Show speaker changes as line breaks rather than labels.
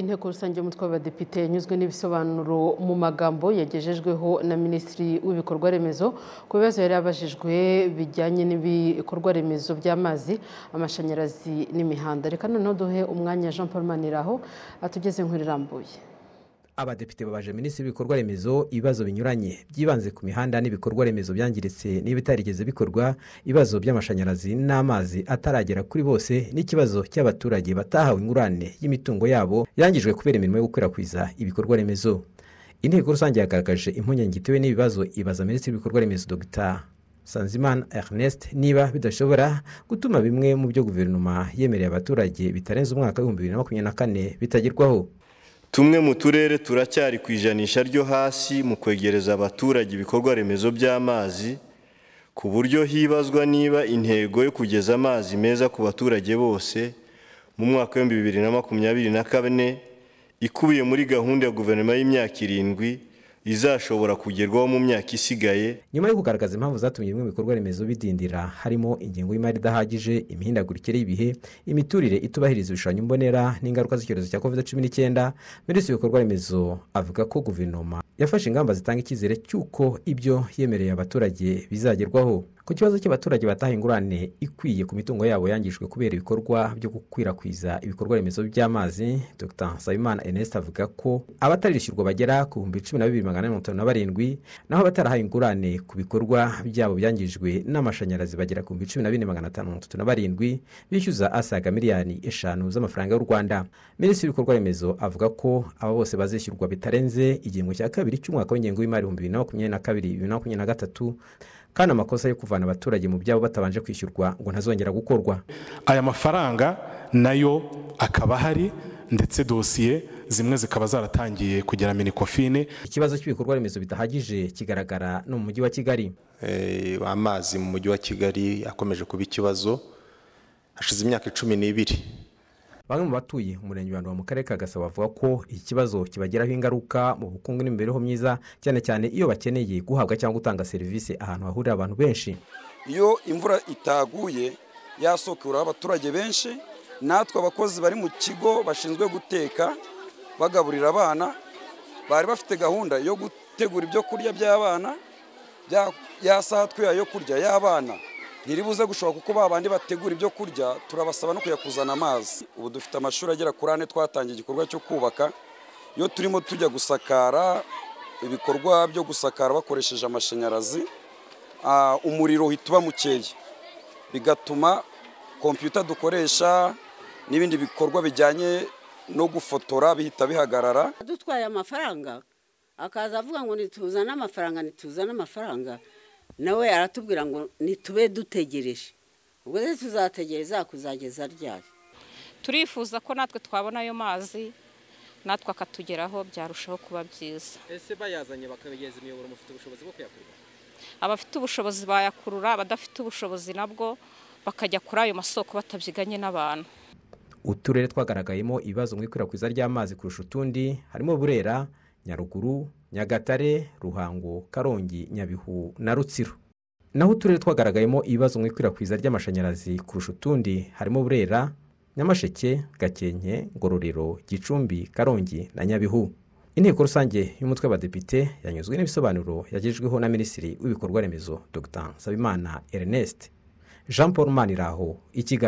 inteko rusange y'umutwe w'abadepite yanyuzwe n'ibisobanuro mu magambo yagejejweho na minisitiri w'ibikorwa remezo ku bibazo yari abajijwe bijyanye n'ibikorwa remezo by'amazi amashanyarazi n'imihanda reka noneho duhe umwanya jean paul maniraho atugeze nk'irambuye abadepite babaje minisitiri w'ibikorwa remezo ibibazo binyuranye byibanze ku mihanda n'ibikorwa remezo byangiritse n'ibitarigeze bikorwa ibibazo by'amashanyarazi n'amazi ataragera kuri bose n'ikibazo cy'abaturage batahawe ingurane y'imitungo yabo yangijwe kubera imirimo yo gukwirakwiza ibikorwa remezo inteko rusange yagaragaje impungenge itewe n'ibibazo ibaza minisitiri w'ibikorwa remezo dr sanzimana ernest niba bidashobora gutuma bimwe mu byo guverinoma yemereye abaturage bitarenze umwaka w'ibihumbi bibiri na makumyabiri na kane bitagerwaho tumwe mu turere turacyari ku ijanisha ryo hasi mu kwegereza abaturage ibikorwa remezo by'amazi ku buryo hibazwa niba intego yo kugeza amazi meza ku baturage bose mu mwaka w'ibihumbi bibiri na makumyabiri na kane ikubiye muri gahunda ya guverinoma y'imyaka irindwi izashobora kugerwaho mu myaka isigaye nyuma yo kugaragaza impamvu zatumye bimwe mu bikorwa remezo bidindira harimo ingengo y'imari idahagije imihindagurikire y'ibihe imiturire itubahiriza ibishushanyo mbonera n'ingaruka z'icyorezo cya covid cumi n'icyenda minisitiri w'ibikorwa remezo avuga ko guverinoma yafashe ingamba zitanga icyizere cy'uko ibyo yemereye abaturage bizagerwaho ku kibazo cy'abaturage bataha ingurane ikwiye ku mitungo yabo yangijwe kubera ibikorwa byo gukwirakwiza ibikorwa remezo by'amazi dr nsabimana ernest avuga ko abataririshyurwa bagera ku bihumbi cumi na bibiri magana ane mirongo itanu na barindwi naho abatarahaye ingurane ku bikorwa byabo byangijwe n'amashanyarazi bagera ku bihumbi cumi na bine magana atanu mirongo itatu na barindwi bishyuza asaga miliyoni eshanu z'amafaranga y'u rwanda minisitiri w'ibikorwa remezo avuga ko aba bose bazishyurwa bitarenze igihembwe cya kabiri cy'umwaka w'ingengo y'imari ibihumbi bibiri na makumyabiri na kabiri bibiri na makumyabiri na gatatu kandi amakosa yo kuvana abaturage mu byabo batabanje kwishyurwa ngo ntazongera gukorwa aya mafaranga nayo akaba ahari ndetse dosiye zimwe zikaba zaratangiye kugera minikofine ikibazo cy'ibikorwa remezo bidahagije kigaragara no mu mujyi wa kigali eh, amazi mu mujyi wa kigali akomeje kuba ikibazo hashize imyaka cumi n'ibiri bamwe mu batuye umurenge wa mu karere ka gasabo bavuga ko ikibazo kibagiraho ingaruka mu bukungu n'imibereho myiza cyane cyane iyo bakeneye guhabwa cyangwa gutanga serivisi ahantu hahurira abantu benshi
iyo imvura itaguye yasokura abaturage benshi natwe abakozi bari mu kigo bashinzwe guteka bagaburira abana bari bafite gahunda yo gutegura ibyo kurya by'abana ya saa twiya yo kurya y'abana ntiribuze gushoboka kuko ba bategura ibyo kurya turabasaba no kuyakuzana amazi ubu dufite amashuri agera kuri ane twatangiye igikorwa cyo kubaka iyo turimo tujya gusakara ibikorwa byo gusakara bakoresheje amashanyarazi ah, umuriro uhita uba mukeya bigatuma kompiyuta dukoresha n'ibindi bikorwa bijyanye no gufotora bihita bihagarara
dutwaye amafaranga akaza avuga ngo ntituzane amafaranga ntituzane amafaranga nawe aratubwira ngo nitube dutegereje ubwo rero tuzategereza kuzageza ryari turifuza ko natwe twabona ayo mazi natwe akatugeraho byarushaho kuba byiza ese bayazanye bakabigeza imiyoboro mufite ubushobozi bwo kuyakurura abafite ubushobozi bayakurura abadafite ubushobozi nabwo bakajya kuri ayo masoko batabyiganye n'abantu uturere twagaragayemo ibibazo mu ikwirakwiza ry'amazi kurusha utundi harimo burera nyaruguru nyagatare ruhango karongi nyabihu na rutsiro naho uturere twagaragayemo ibibazo mu ikwirakwiza ry'amashanyarazi kurusha utundi harimo burera nyamasheke gakenke ngororero gicumbi karongi na nyabihu inteko rusange y'umutwe w'abadepite yanyuzwe n'ibisobanuro yagejweho na minisitiri w'ibikorwa remezo dr nsabimana ernest jean paul maniraho i kigali